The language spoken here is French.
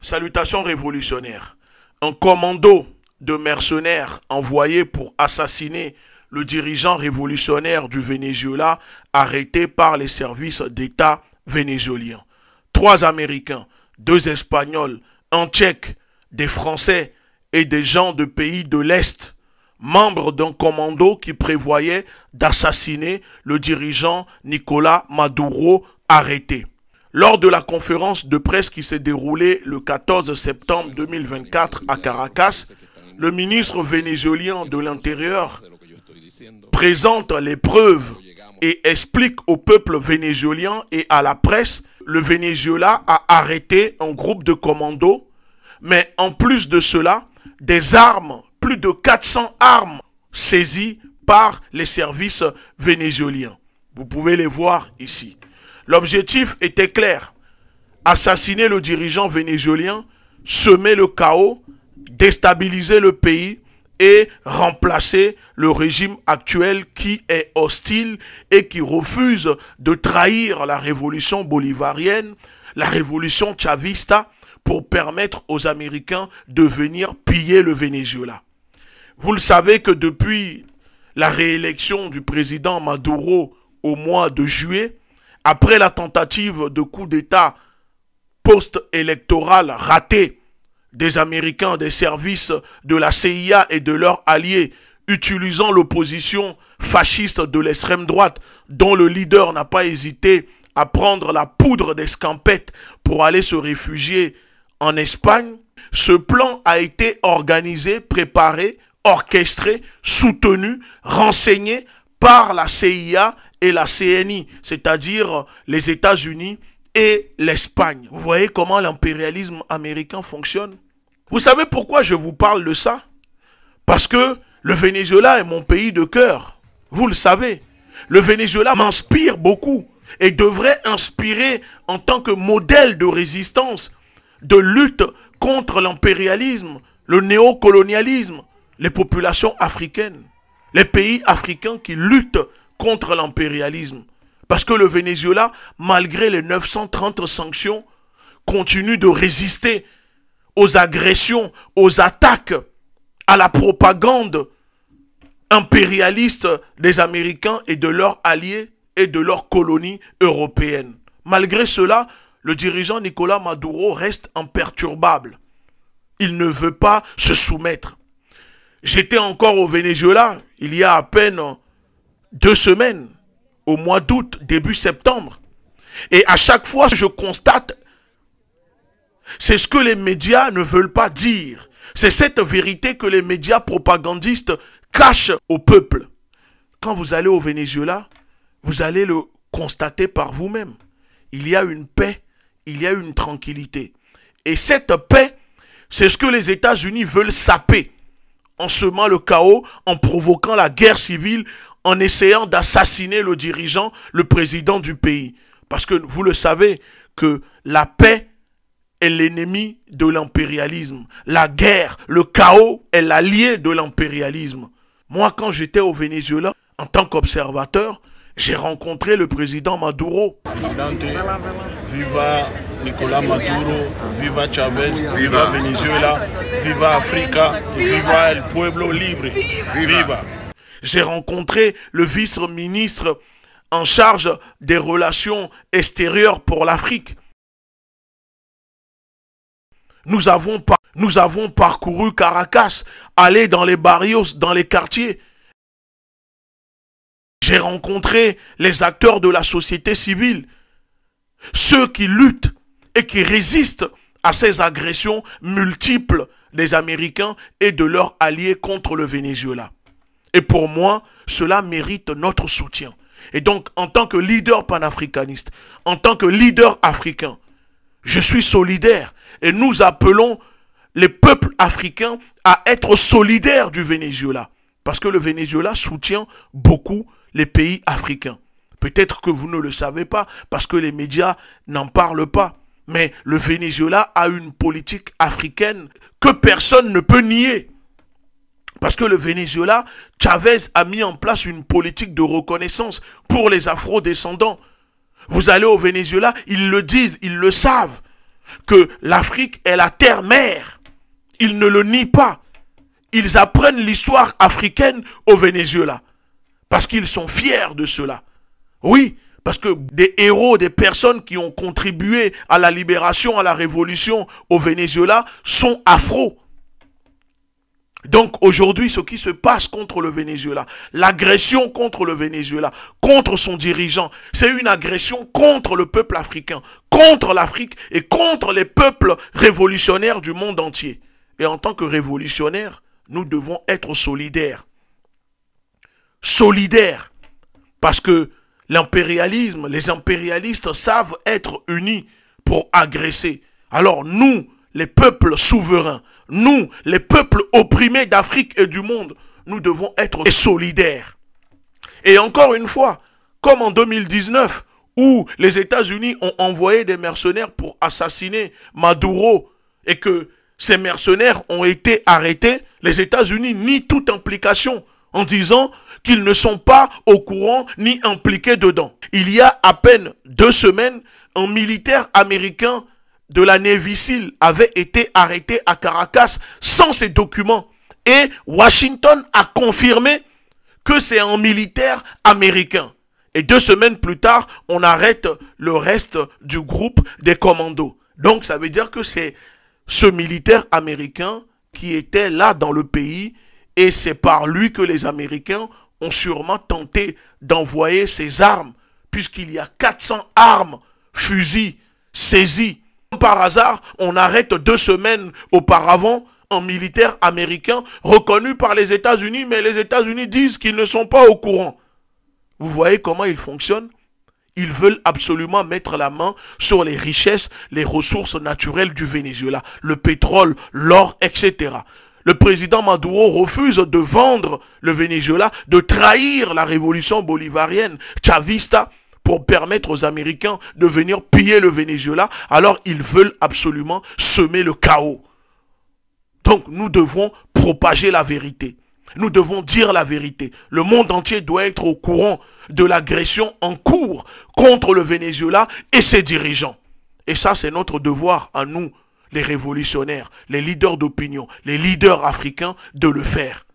Salutations révolutionnaires. Un commando de mercenaires envoyé pour assassiner le dirigeant révolutionnaire du Venezuela arrêté par les services d'État vénézuéliens. Trois Américains, deux Espagnols, un Tchèque, des Français et des gens de pays de l'Est, membres d'un commando qui prévoyait d'assassiner le dirigeant Nicolas Maduro arrêté. Lors de la conférence de presse qui s'est déroulée le 14 septembre 2024 à Caracas, le ministre vénézuélien de l'Intérieur présente les preuves et explique au peuple vénézuélien et à la presse, le Venezuela a arrêté un groupe de commandos, mais en plus de cela, des armes, plus de 400 armes saisies par les services vénézuéliens. Vous pouvez les voir ici. L'objectif était clair. Assassiner le dirigeant vénézuélien, semer le chaos, déstabiliser le pays et remplacer le régime actuel qui est hostile et qui refuse de trahir la révolution bolivarienne, la révolution chavista, pour permettre aux Américains de venir piller le Venezuela. Vous le savez que depuis la réélection du président Maduro au mois de juillet, après la tentative de coup d'État post-électoral ratée des Américains des services de la CIA et de leurs alliés, utilisant l'opposition fasciste de l'extrême droite, dont le leader n'a pas hésité à prendre la poudre d'escampette pour aller se réfugier en Espagne, ce plan a été organisé, préparé, orchestré, soutenu, renseigné par la CIA et la CNI, c'est-à-dire les États-Unis et l'Espagne. Vous voyez comment l'impérialisme américain fonctionne Vous savez pourquoi je vous parle de ça Parce que le Venezuela est mon pays de cœur. Vous le savez. Le Venezuela m'inspire beaucoup et devrait inspirer en tant que modèle de résistance, de lutte contre l'impérialisme, le néocolonialisme, les populations africaines, les pays africains qui luttent contre l'impérialisme. Parce que le Venezuela, malgré les 930 sanctions, continue de résister aux agressions, aux attaques, à la propagande impérialiste des Américains et de leurs alliés et de leurs colonies européennes. Malgré cela, le dirigeant Nicolas Maduro reste imperturbable. Il ne veut pas se soumettre. J'étais encore au Venezuela il y a à peine deux semaines, au mois d'août, début septembre. Et à chaque fois, je constate, c'est ce que les médias ne veulent pas dire. C'est cette vérité que les médias propagandistes cachent au peuple. Quand vous allez au Venezuela, vous allez le constater par vous-même. Il y a une paix, il y a une tranquillité. Et cette paix, c'est ce que les États-Unis veulent saper en semant le chaos, en provoquant la guerre civile, en essayant d'assassiner le dirigeant, le président du pays. Parce que vous le savez que la paix est l'ennemi de l'impérialisme. La guerre, le chaos est l'allié de l'impérialisme. Moi, quand j'étais au Venezuela, en tant qu'observateur, j'ai rencontré le président Maduro. Viva Nicolas Maduro, viva Chavez, viva Venezuela, viva Africa, viva el pueblo libre. Viva. J'ai rencontré le vice-ministre en charge des relations extérieures pour l'Afrique. Nous avons, parcouru Caracas, allé dans les barrios, dans les quartiers. J'ai rencontré les acteurs de la société civile, ceux qui luttent et qui résistent à ces agressions multiples des Américains et de leurs alliés contre le Venezuela. Et pour moi, cela mérite notre soutien. Et donc, en tant que leader panafricaniste, en tant que leader africain, je suis solidaire et nous appelons les peuples africains à être solidaires du Venezuela. Parce que le Venezuela soutient beaucoup les pays africains. Peut-être que vous ne le savez pas parce que les médias n'en parlent pas. Mais le Venezuela a une politique africaine que personne ne peut nier. Parce que le Venezuela, Chavez a mis en place une politique de reconnaissance pour les afro-descendants. Vous allez au Venezuela, ils le disent, ils le savent, que l'Afrique est la terre-mère. Ils ne le nient pas. Ils apprennent l'histoire africaine au Venezuela. Parce qu'ils sont fiers de cela. Oui, parce que des héros, des personnes qui ont contribué à la libération, à la révolution au Venezuela sont afro. Donc aujourd'hui, ce qui se passe contre le Venezuela, l'agression contre le Venezuela, contre son dirigeant, c'est une agression contre le peuple africain, contre l'Afrique et contre les peuples révolutionnaires du monde entier. Et en tant que révolutionnaires, nous devons être solidaires. Solidaires. Parce que l'impérialisme, les impérialistes savent être unis pour agresser. Alors nous, les peuples souverains, nous, les peuples opprimés d'Afrique et du monde, nous devons être solidaires. Et encore une fois, comme en 2019, où les États-Unis ont envoyé des mercenaires pour assassiner Maduro et que ces mercenaires ont été arrêtés, les États-Unis nient toute implication en disant qu'ils ne sont pas au courant ni impliqués dedans. Il y a à peine deux semaines, un militaire américain de la Névisile avait été arrêté à Caracas sans ses documents. Et Washington a confirmé que c'est un militaire américain. Et deux semaines plus tard, on arrête le reste du groupe des commandos. Donc ça veut dire que c'est ce militaire américain qui était là dans le pays et c'est par lui que les Américains ont sûrement tenté d'envoyer ces armes puisqu'il y a 400 armes, fusils, saisis par hasard, on arrête deux semaines auparavant un militaire américain reconnu par les États-Unis, mais les États-Unis disent qu'ils ne sont pas au courant. Vous voyez comment ils fonctionnent ils veulent absolument mettre la main sur les richesses, les ressources naturelles du Venezuela, le pétrole, l'or, etc. Le président Maduro refuse de vendre le Venezuela, de trahir la révolution bolivarienne, chavista, pour permettre aux Américains de venir piller le Venezuela, alors ils veulent absolument semer le chaos. Donc nous devons propager la vérité. Nous devons dire la vérité. Le monde entier doit être au courant de l'agression en cours contre le Venezuela et ses dirigeants. Et ça, c'est notre devoir à nous, les révolutionnaires, les leaders d'opinion, les leaders africains, de le faire.